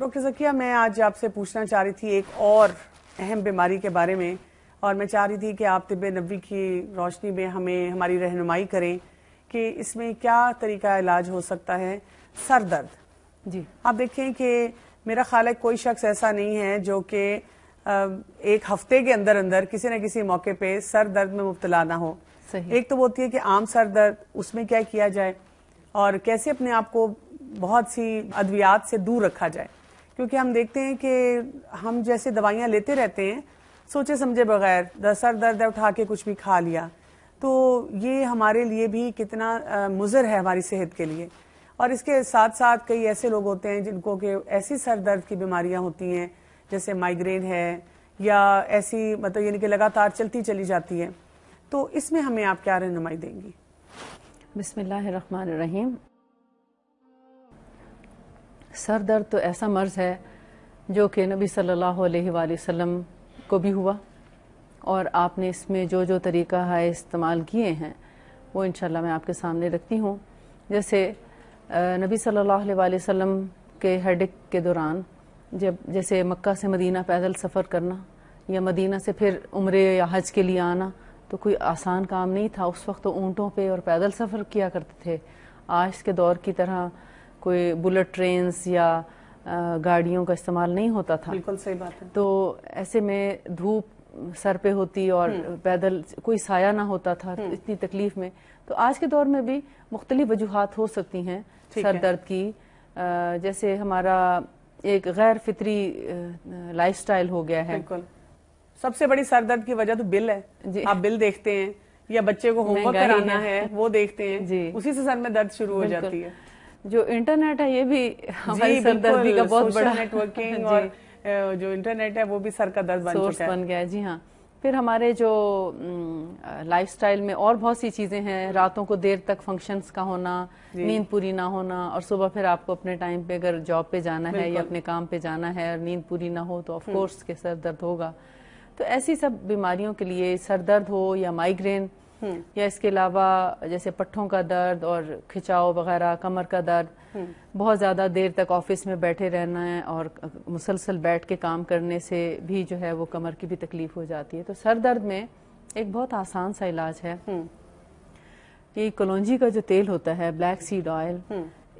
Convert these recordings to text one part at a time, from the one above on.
Doctor Zakia मैं आज आपसे पूछना चाह रही थी एक और अहम बीमारी के बारे में और मैं चाह रही थी कि आप तिब नबी की रोशनी में हमें हमारी रहनुमाई करें कि इसमें क्या तरीका इलाज हो सकता है सर दर्द जी आप देखें कि मेरा ख्याल है कोई शख्स ऐसा नहीं है जो कि एक हफ्ते के अंदर अंदर किसी न किसी मौके पे सर दर्द में मुबतला ना हो सही। एक तो वो होती है कि आम सर दर्द उसमें क्या किया जाए और कैसे अपने आप को बहुत सी अद्वियात से दूर रखा जाए क्योंकि हम देखते हैं कि हम जैसे दवाइयाँ लेते रहते हैं सोचे समझे बगैर सर दर्द है उठा के कुछ भी खा लिया तो ये हमारे लिए भी कितना मुजर है हमारी सेहत के लिए और इसके साथ साथ कई ऐसे लोग होते हैं जिनको कि ऐसी सर दर्द की बीमारियां होती हैं जैसे माइग्रेन है या ऐसी मतलब यानी कि लगातार चलती चली जाती है तो इसमें हमें आप क्या रहनुमाई देंगी बसमिल्लर सर दर्द तो ऐसा मर्ज है जो कि नबी सल्लल्लाहु अलैहि वसल्लम को भी हुआ और आपने इसमें जो जो तरीका है इस्तेमाल किए हैं वो इंशाल्लाह मैं आपके सामने रखती हूँ जैसे नबी सल्लल्लाहु अलैहि वसल्लम के हेडेक के दौरान जब जैसे मक्का से मदीना पैदल सफ़र करना या मदीना से फिर उम्र या हज के लिए आना तो कोई आसान काम नहीं था उस वक्त तो ऊँटों पर और पैदल सफ़र किया करते थे आज के दौर की तरह कोई बुलेट ट्रेन्स या गाड़ियों का इस्तेमाल नहीं होता था बिल्कुल सही बात है तो ऐसे में धूप सर पे होती और हम्म। पैदल कोई साया ना होता था हम्म। इतनी तकलीफ में तो आज के दौर में भी मुख्तलि वजूहत हो सकती हैं सर दर्द की जैसे हमारा एक गैर फितरी स्टाइल हो गया है बिल्कुल सबसे बड़ी सर दर्द की वजह तो बिल है जी आप बिल देखते हैं या बच्चे को होमवर्क कराना है।, है वो देखते हैं जी उसी से सर में दर्द शुरू हो जाती है जो इंटरनेट है ये भी हमारी सरदर्दी का बहुत बड़ा नेटवर्किंग और जो इंटरनेट है वो भी सर का दर्द बन चुका है बन गया है जी हाँ फिर हमारे जो लाइफस्टाइल में और बहुत सी चीज़ें हैं रातों को देर तक फंक्शंस का होना नींद पूरी ना होना और सुबह फिर आपको अपने टाइम पे अगर जॉब पे जाना है या अपने काम पे जाना है और नींद पूरी ना हो तो ऑफ कोर्स हम्म। के सर दर्द होगा तो ऐसी सब बीमारियों के लिए सर दर्द हो या माइग्रेन हम्म। या इसके अलावा जैसे पट्ठों का दर्द और खिंचाव वगैरह कमर का दर्द हम्म। बहुत ज़्यादा देर तक ऑफिस में बैठे रहना है और मुसलसल बैठ के काम करने से भी जो है वो कमर की भी तकलीफ हो जाती है तो सर दर्द में एक बहुत आसान सा इलाज है हम्म। कि कलौजी का जो तेल होता है ब्लैक सीड ऑयल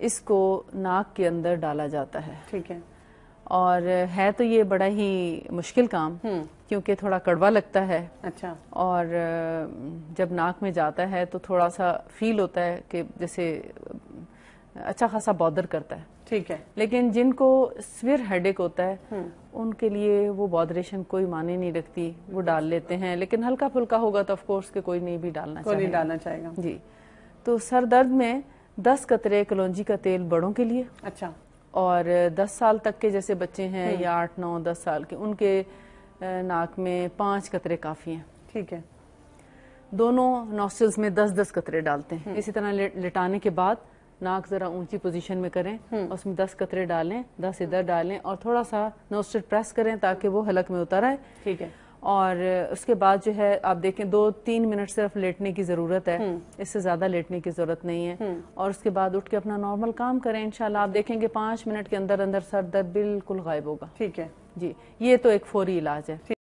इसको नाक के अंदर डाला जाता है ठीक है और है तो ये बड़ा ही मुश्किल काम क्योंकि थोड़ा कड़वा लगता है अच्छा और जब नाक में जाता है तो थोड़ा सा फील होता है कि जैसे अच्छा खासा बॉदर करता है ठीक है लेकिन जिनको स्विर हेडेक होता है हम्म। उनके लिए वो बॉदरेशन कोई माने नहीं रखती वो डाल लेते हैं लेकिन हल्का फुल्का होगा तो ऑफकोर्स के कोई नहीं भी डालना कोई नहीं डालना चाहेगा जी तो सर दर्द में दस कतरे कलौजी का तेल बड़ों के लिए अच्छा और दस साल तक के जैसे बच्चे हैं हम्म। या आठ नौ दस साल के उनके नाक में पांच कतरे काफ़ी हैं ठीक है दोनों नॉस्टल्स में दस दस कतरे डालते हैं हम्म। इसी तरह लिटाने के बाद नाक ज़रा ऊंची पोजीशन में करें हम्म। उसमें दस कतरे डालें दस इधर डालें और थोड़ा सा नोस्टल प्रेस करें ताकि वो हलक में उतर आए ठीक है और उसके बाद जो है आप देखें दो तीन मिनट सिर्फ लेटने की ज़रूरत है हम्म। इससे ज़्यादा लेटने की ज़रूरत नहीं है और उसके बाद उठ के अपना नॉर्मल काम करें इंशाल्लाह आप देखेंगे पांच मिनट के अंदर अंदर सर दर्द बिल्कुल गायब होगा ठीक है जी ये तो एक फौरी इलाज है